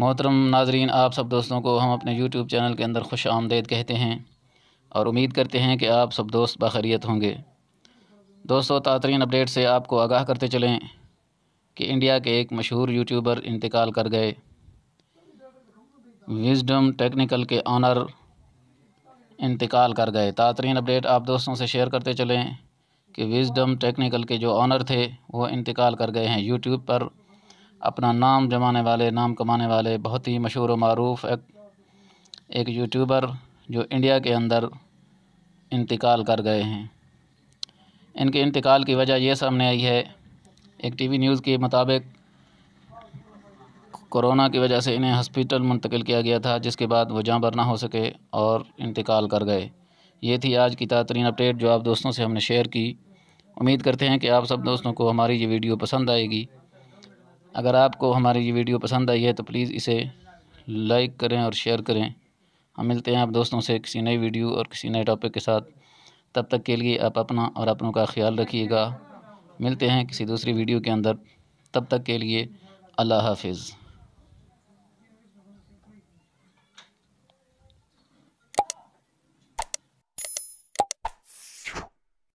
मोहतरम नाजरीन आप सब दोस्तों को हम अपने यूट्यूब चैनल के अंदर खुश आमदेद कहते हैं और उम्मीद करते हैं कि आप सब दोस्त बखरीत होंगे दोस्तों तातरीन अपडेट से आपको आगाह करते चलें कि इंडिया के एक मशहूर यूट्यूबर इंतकाल कर गए विजडम टेक्निकल के ऑनर इंतकाल कर गए तातरीन अपडेट आप दोस्तों से शेयर करते चलें कि विजडम टेक्निकल के जो ऑनर थे वो इंतकाल कर गए हैं यूट्यूब पर अपना नाम जमाने वाले नाम कमाने वाले बहुत ही मशहूर व मरूफ़ एक, एक यूट्यूबर जो इंडिया के अंदर इंतकाल कर गए हैं इनके इंतकाल की वजह यह सामने आई है एक टीवी न्यूज़ के मुताबिक कोरोना की वजह से इन्हें हॉस्पिटल मुंतकिल किया गया था जिसके बाद वो जहाँ भर ना हो सके और इंतकाल कर गए ये थी आज की तातरीन अपडेट जो आप दोस्तों से हमने शेयर की उम्मीद करते हैं कि आप सब दोस्तों को हमारी ये वीडियो पसंद आएगी अगर आपको हमारी ये वीडियो पसंद आई है तो प्लीज़ इसे लाइक करें और शेयर करें हम मिलते हैं आप दोस्तों से किसी नई वीडियो और किसी नए टॉपिक के साथ तब तक के लिए आप अपना और अपनों का ख्याल रखिएगा मिलते हैं किसी दूसरी वीडियो के अंदर तब तक के लिए अल्लाह हाफिज़